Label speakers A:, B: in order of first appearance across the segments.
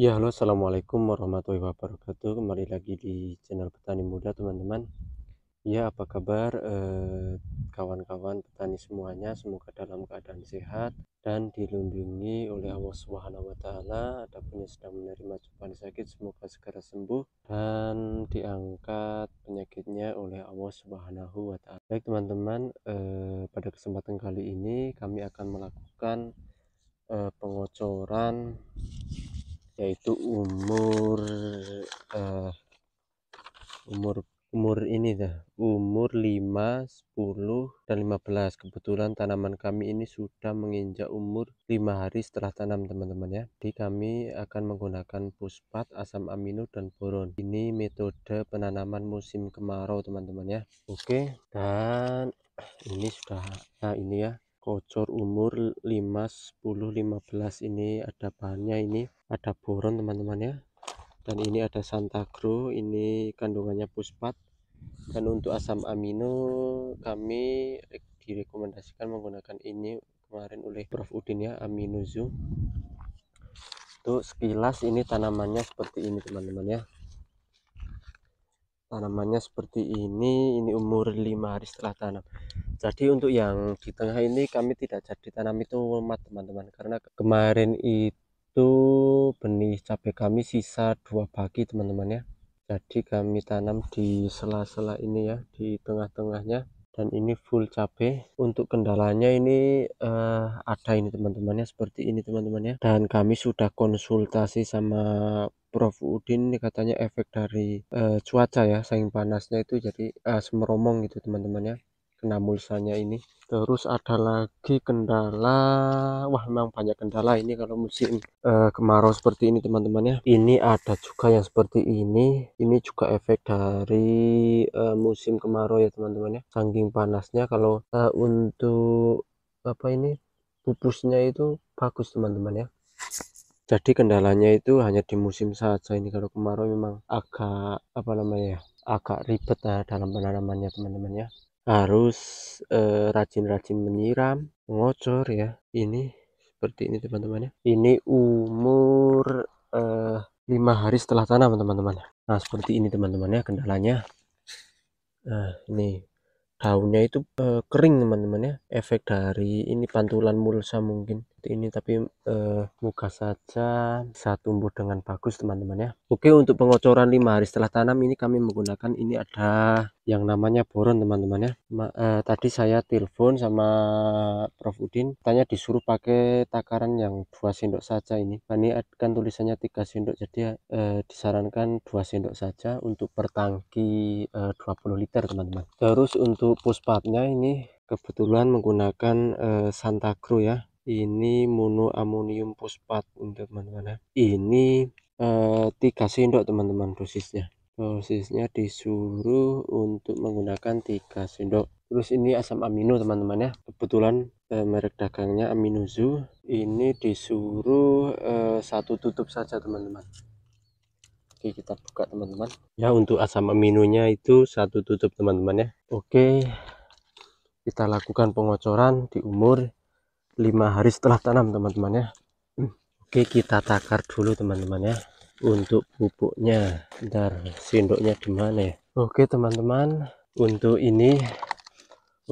A: Ya halo assalamualaikum warahmatullahi wabarakatuh kembali lagi di channel petani muda teman-teman ya apa kabar eh, kawan-kawan eh, petani semuanya semoga dalam keadaan sehat dan dilindungi oleh Allah Subhanahu wa taala adapun yang sedang menerima cobaan sakit semoga segera sembuh dan diangkat penyakitnya oleh Allah Subhanahu wa taala baik teman-teman eh, pada kesempatan kali ini kami akan melakukan eh, pengocoran yaitu umur uh, umur umur ini dah umur 5 10 dan 15 kebetulan tanaman kami ini sudah menginjak umur 5 hari setelah tanam teman-teman ya di kami akan menggunakan puspat asam amino dan boron ini metode penanaman musim kemarau teman-teman ya oke dan ini sudah nah ini ya kocor umur 5 10 15 ini ada bahannya ini ada boron teman-teman ya dan ini ada santagro ini kandungannya puspat dan untuk asam amino kami direkomendasikan menggunakan ini kemarin oleh Prof Udin ya aminozu untuk sekilas ini tanamannya seperti ini teman-teman ya tanamannya seperti ini ini umur 5 hari setelah tanam jadi untuk yang di tengah ini kami tidak jadi tanam itu umat teman-teman karena kemarin itu benih cabai kami sisa dua bagi teman-teman ya jadi kami tanam di sela-sela ini ya di tengah-tengahnya dan ini full cabai untuk kendalanya ini uh, ada ini teman-teman ya seperti ini teman-teman ya dan kami sudah konsultasi sama Prof Udin ini katanya efek dari uh, cuaca ya saking panasnya itu jadi uh, semeromong gitu teman-teman ya kena mulsanya ini terus ada lagi kendala wah memang banyak kendala ini kalau musim uh, kemarau seperti ini teman-teman ya ini ada juga yang seperti ini ini juga efek dari uh, musim kemarau ya teman-teman ya saking panasnya kalau uh, untuk apa ini pupusnya itu bagus teman-teman ya jadi kendalanya itu hanya di musim saja ini kalau kemarau memang agak apa namanya agak ribet ya dalam penanamannya teman-teman ya harus eh, rajin-rajin eh, menyiram ngocor ya ini seperti ini teman-teman ya ini umur eh, lima 5 hari setelah tanam teman-teman nah seperti ini teman-teman ya kendalanya nah ini daunnya itu eh, kering teman-teman ya efek dari ini pantulan mulsa mungkin seperti ini tapi eh, muka saja bisa tumbuh dengan bagus teman-teman ya Oke untuk pengocoran lima hari setelah tanam ini kami menggunakan ini ada yang namanya boron teman-teman ya Ma, eh, tadi saya telepon sama Prof Udin tanya disuruh pakai takaran yang dua sendok saja ini nah, ini kan tulisannya tiga sendok jadi eh, disarankan dua sendok saja untuk pertangki tangki eh, 20 liter teman-teman terus untuk puspatnya ini kebetulan menggunakan eh, Santa Cruz ya ini monoamonium fosfat teman-teman ya. ini eh, tiga eh, sendok teman-teman dosisnya dosisnya disuruh untuk menggunakan tiga sendok terus ini asam amino teman-teman ya kebetulan e, merek dagangnya aminozu ini disuruh e, satu tutup saja teman-teman Oke kita buka teman-teman ya untuk asam aminonya itu satu tutup teman-teman ya Oke kita lakukan pengocoran di umur lima hari setelah tanam teman-teman ya hmm. Oke kita takar dulu teman-teman ya untuk pupuknya dari sendoknya gimana ya Oke teman-teman untuk ini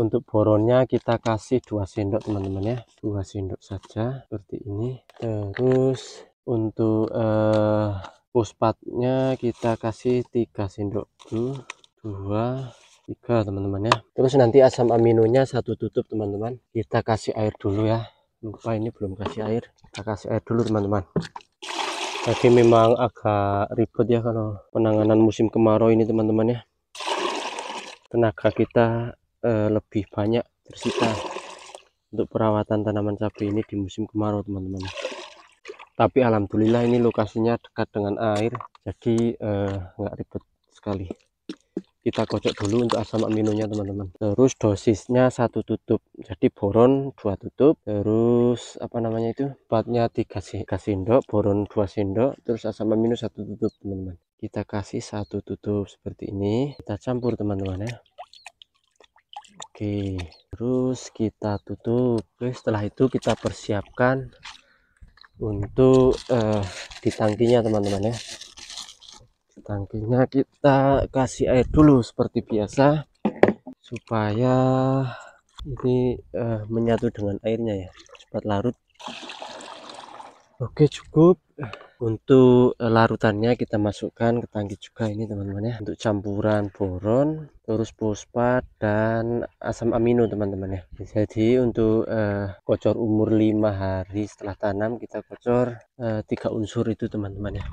A: untuk boronnya kita kasih dua sendok teman-teman ya dua sendok saja seperti ini terus untuk eh, kita kasih tiga sendok dulu dua tiga teman-teman ya terus nanti asam aminonya satu tutup teman-teman kita kasih air dulu ya lupa ini belum kasih air kita kasih air dulu teman-teman tadi memang agak ribet ya kalau penanganan musim kemarau ini teman-teman ya tenaga kita eh, lebih banyak tersita untuk perawatan tanaman cabai ini di musim kemarau teman-teman tapi alhamdulillah ini lokasinya dekat dengan air jadi eh, nggak ribet sekali kita kocok dulu untuk asam aminonya teman-teman terus dosisnya satu tutup jadi boron dua tutup terus apa namanya itu batnya tiga, kasih sendok boron dua sendok terus asam amino satu tutup teman-teman kita kasih satu tutup seperti ini kita campur teman-teman ya oke terus kita tutup oke setelah itu kita persiapkan untuk uh, di tangkinya teman-teman ya tangkinya kita kasih air dulu seperti biasa supaya ini uh, menyatu dengan airnya ya cepat larut oke cukup untuk e, larutannya kita masukkan ke tangki juga ini teman-teman ya untuk campuran boron terus fosfat dan asam amino teman-teman ya jadi untuk eh, kocor umur 5 hari setelah tanam kita kocor e, tiga 3 unsur itu teman-teman ya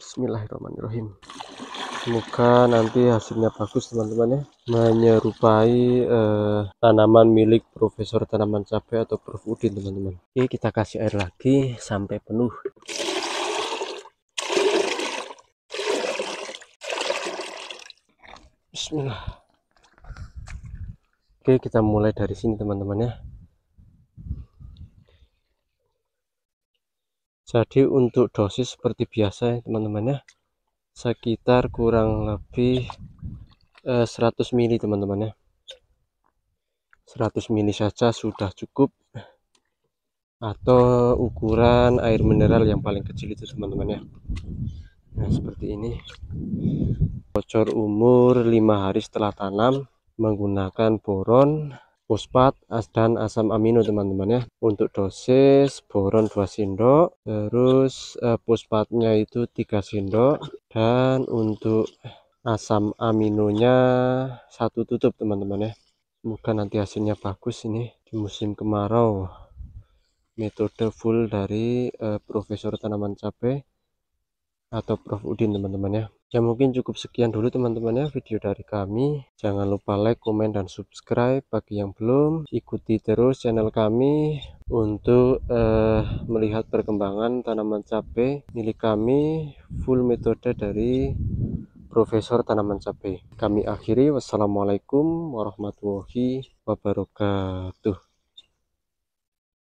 A: Bismillahirrahmanirrahim semoga nanti hasilnya bagus teman-teman ya menyerupai eh, tanaman milik Profesor Tanaman Cabai atau Prof Udin teman-teman oke kita kasih air lagi sampai penuh Bismillah. Oke, kita mulai dari sini teman-teman ya. Jadi untuk dosis seperti biasa ya teman-teman ya. Sekitar kurang lebih eh, 100 ml teman-teman ya. 100 ml saja sudah cukup. Atau ukuran air mineral yang paling kecil itu teman-teman ya nah seperti ini bocor umur 5 hari setelah tanam menggunakan boron fosfat dan asam amino teman-teman ya untuk dosis boron 2 sendok terus eh, itu 3 sendok dan untuk asam aminonya satu tutup teman-teman ya semoga nanti hasilnya bagus ini di musim kemarau metode full dari eh, Profesor Tanaman Cabai atau Prof Udin teman-teman ya. Ya mungkin cukup sekian dulu teman-teman ya video dari kami. Jangan lupa like, komen, dan subscribe. Bagi yang belum, ikuti terus channel kami untuk uh, melihat perkembangan tanaman cabai milik kami full metode dari Profesor Tanaman Cabai. Kami akhiri, wassalamualaikum warahmatullahi wabarakatuh.